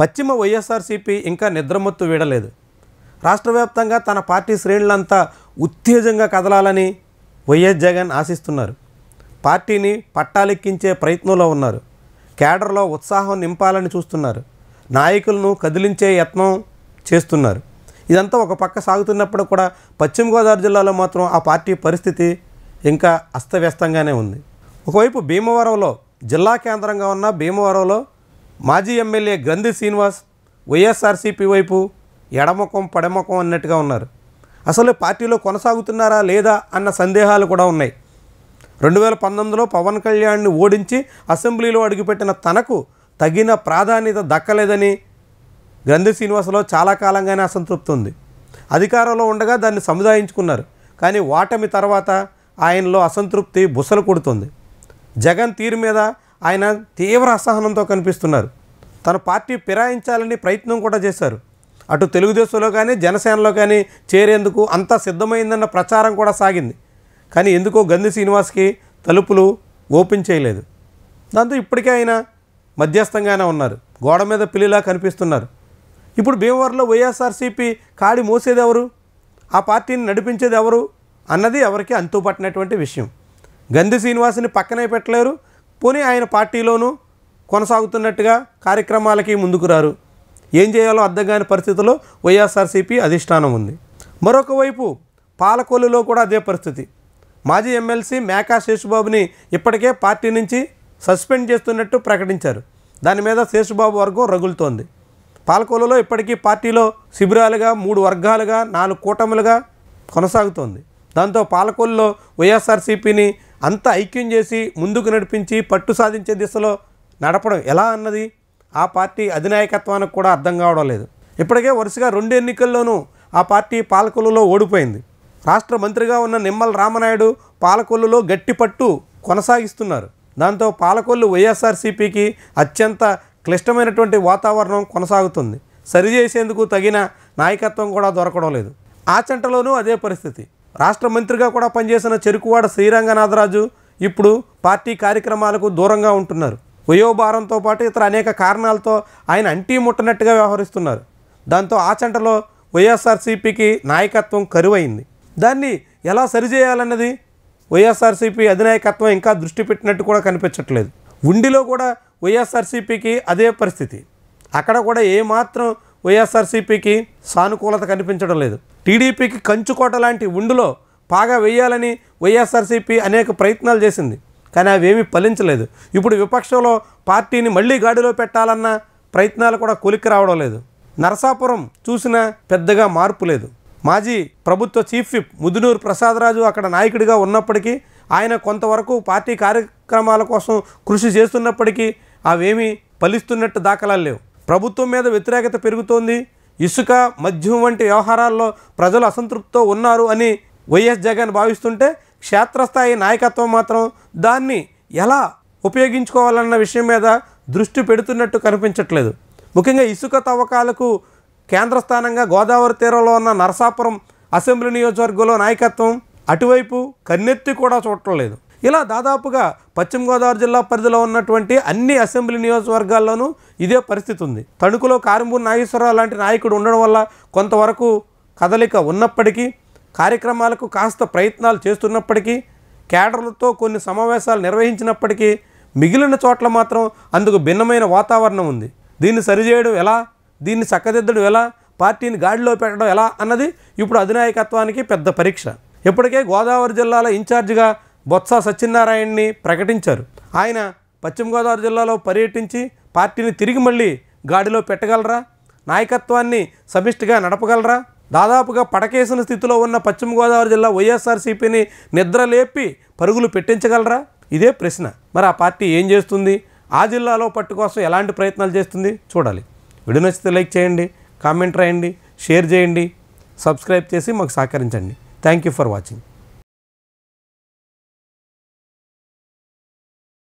పశ్చిమ వైఎస్ఆర్సీపీ ఇంకా నిద్రమత్తు వీడలేదు రాష్ట్ర వ్యాప్తంగా తన పార్టీ శ్రేణులంతా ఉత్తేజంగా కదలాలని వైఎస్ జగన్ ఆశిస్తున్నారు పార్టీని పట్టాలెక్కించే ప్రయత్నంలో ఉన్నారు కేడర్లో ఉత్సాహం నింపాలని చూస్తున్నారు నాయకులను కదిలించే యత్నం చేస్తున్నారు ఇదంతా ఒక పక్క సాగుతున్నప్పుడు కూడా పశ్చిమ గోదావరి జిల్లాలో మాత్రం ఆ పార్టీ పరిస్థితి ఇంకా అస్తవ్యస్తంగానే ఉంది ఒకవైపు భీమవరంలో జిల్లా కేంద్రంగా ఉన్న భీమవరంలో మాజీ ఎమ్మెల్యే గ్రంథి శ్రీనివాస్ వైఎస్ఆర్సీపీ వైపు ఎడమకం పడమకం అన్నట్టుగా ఉన్నారు అసలు పార్టీలో కొనసాగుతున్నారా లేదా అన్న సందేహాలు కూడా ఉన్నాయి రెండు వేల పంతొమ్మిదిలో పవన్ కళ్యాణ్ని ఓడించి అసెంబ్లీలో అడుగుపెట్టిన తనకు తగిన ప్రాధాన్యత దక్కలేదని గ్రంథి శ్రీనివాసలో చాలా కాలంగానే అసంతృప్తి ఉంది అధికారంలో ఉండగా దాన్ని సముదాయించుకున్నారు కానీ ఓటమి తర్వాత ఆయనలో అసంతృప్తి బుసలు కొడుతుంది జగన్ తీరు మీద ఆయన తీవ్ర అసహనంతో కనిపిస్తున్నారు తన పార్టీ ఫిరాయించాలని ప్రయత్నం కూడా చేశారు అటు తెలుగుదేశంలో కానీ జనసేనలో కానీ చేరేందుకు అంతా సిద్ధమైందన్న ప్రచారం కూడా సాగింది కానీ ఎందుకో గంధి శ్రీనివాస్కి తలుపులు ఓపెన్ చేయలేదు దాంతో ఇప్పటికే ఆయన మధ్యస్థంగానే ఉన్నారు గోడ మీద పిల్లిలా కనిపిస్తున్నారు ఇప్పుడు భీమవరంలో వైఎస్ఆర్సీపీ కాడి మోసేది ఎవరు ఆ పార్టీని నడిపించేది ఎవరు అన్నది ఎవరికి అంతుపట్టినటువంటి విషయం గంధి శ్రీనివాసుని పక్కనే పెట్టలేరు పోనీ ఆయన పార్టీలోనూ కొనసాగుతున్నట్టుగా కార్యక్రమాలకి ముందుకు రారు ఏం చేయాలో అర్థం కాని పరిస్థితిలో వైఎస్ఆర్సీపీ అధిష్టానం ఉంది మరొక వైపు పాలకొల్లులో కూడా అదే పరిస్థితి మాజీ ఎమ్మెల్సీ మేకా శేషుబాబుని ఇప్పటికే పార్టీ నుంచి సస్పెండ్ చేస్తున్నట్టు ప్రకటించారు దాని మీద శేషుబాబు వర్గం రగులుతోంది పాలకొల్లులో ఇప్పటికీ పార్టీలో శిబిరాలుగా మూడు వర్గాలుగా నాలుగు కూటములుగా కొనసాగుతోంది దాంతో పాలకొల్లులో వైఎస్ఆర్సీపీని అంత ఐక్యం చేసి ముందుకు నడిపించి పట్టు సాధించే దిశలో నడపడం ఎలా అన్నది ఆ పార్టీ అధినాయకత్వానికి కూడా అర్థం కావడం లేదు ఇప్పటికే వరుసగా రెండు ఎన్నికల్లోనూ ఆ పార్టీ పాలకొల్లులో ఓడిపోయింది రాష్ట్ర మంత్రిగా ఉన్న నిమ్మల రామనాయుడు పాలకొల్లులో గట్టి పట్టు కొనసాగిస్తున్నారు దాంతో పాలకొల్లు వైఎస్ఆర్సీపీకి అత్యంత క్లిష్టమైనటువంటి వాతావరణం కొనసాగుతుంది సరిచేసేందుకు తగిన నాయకత్వం కూడా దొరకడం లేదు ఆచంటలోనూ అదే పరిస్థితి రాష్ట్ర మంత్రిగా కూడా పనిచేసిన చెరుకువాడ శ్రీరంగనాథరాజు ఇప్పుడు పార్టీ కార్యక్రమాలకు దూరంగా ఉంటున్నారు వయోభారంతో పాటు ఇతర అనేక కారణాలతో ఆయన అంటీ ముట్టనట్టుగా వ్యవహరిస్తున్నారు దాంతో ఆచంటలో వైఎస్ఆర్సీపీకి నాయకత్వం కరువైంది దాన్ని ఎలా సరిచేయాలన్నది వైఎస్ఆర్సీపీ అధినాయకత్వం ఇంకా దృష్టి పెట్టినట్టు కూడా కనిపించట్లేదు ఉండిలో కూడా వైఎస్ఆర్సీపీకి అదే పరిస్థితి అక్కడ కూడా ఏమాత్రం వైఎస్ఆర్సీపీకి సానుకూలత కనిపించడం లేదు టీడీపీకి కంచుకోట లాంటి ఉండులో పాగా వేయాలని వైఎస్ఆర్సీపీ అనేక ప్రయత్నాలు చేసింది కానీ అవేమీ ఫలించలేదు ఇప్పుడు విపక్షంలో పార్టీని మళ్ళీ గాడిలో పెట్టాలన్న ప్రయత్నాలు కూడా కొలిక్కి రావడం లేదు నరసాపురం చూసినా పెద్దగా మార్పు లేదు మాజీ ప్రభుత్వ చీఫ్ విప్ ముదునూరు ప్రసాదరాజు అక్కడ నాయకుడిగా ఉన్నప్పటికీ ఆయన కొంతవరకు పార్టీ కార్యక్రమాల కోసం కృషి చేస్తున్నప్పటికీ అవేమీ ఫలిస్తున్నట్టు దాఖలాలు లేవు ప్రభుత్వం మీద వ్యతిరేకత పెరుగుతోంది ఇసుక మద్యం వంటి వ్యవహారాల్లో ప్రజలు అసంతృప్తితో ఉన్నారు అని వైఎస్ జగన్ భావిస్తుంటే క్షేత్రస్థాయి నాయకత్వం మాత్రం దాన్ని ఎలా ఉపయోగించుకోవాలన్న విషయం మీద దృష్టి పెడుతున్నట్టు కనిపించట్లేదు ముఖ్యంగా ఇసుక తవ్వకాలకు కేంద్ర స్థానంగా గోదావరి తీరంలో ఉన్న నరసాపురం అసెంబ్లీ నియోజకవర్గంలో నాయకత్వం అటువైపు కన్నెత్తి కూడా చూడటం లేదు ఇలా దాదాపుగా పశ్చిమ గోదావరి జిల్లా పరిధిలో ఉన్నటువంటి అన్ని అసెంబ్లీ నియోజకవర్గాల్లోనూ ఇదే పరిస్థితి ఉంది తణుకులో కారంబూర్ నాగేశ్వరరావు లాంటి నాయకుడు ఉండడం వల్ల కొంతవరకు కదలిక ఉన్నప్పటికీ కార్యక్రమాలకు కాస్త ప్రయత్నాలు చేస్తున్నప్పటికీ కేడర్లతో కొన్ని సమావేశాలు నిర్వహించినప్పటికీ మిగిలిన చోట్ల మాత్రం అందుకు భిన్నమైన వాతావరణం ఉంది దీన్ని సరిచేయడం ఎలా దీన్ని చక్కదిద్దడం ఎలా పార్టీని గాడిలో పెట్టడం ఎలా అన్నది ఇప్పుడు అధినాయకత్వానికి పెద్ద పరీక్ష ఇప్పటికే గోదావరి జిల్లాల ఇన్ఛార్జిగా బొత్స సత్యనారాయణని ప్రకటించారు ఆయన పశ్చిమ గోదావరి జిల్లాలో పర్యటించి పార్టీని తిరిగి మళ్ళీ గాడిలో పెట్టగలరా నాయకత్వాన్ని సమిష్టిగా నడపగలరా దాదాపుగా పడకేసిన స్థితిలో ఉన్న పశ్చిమ గోదావరి జిల్లా వైఎస్ఆర్సీపీని నిద్రలేపి పరుగులు పెట్టించగలరా ఇదే ప్రశ్న మరి ఆ పార్టీ ఏం చేస్తుంది ఆ జిల్లాలో పట్టు కోసం ఎలాంటి ప్రయత్నాలు చేస్తుంది చూడాలి వీడియో నచ్చితే లైక్ చేయండి కామెంట్ రాయండి షేర్ చేయండి సబ్స్క్రైబ్ చేసి మాకు సహకరించండి థ్యాంక్ యూ ఫర్ వాచింగ్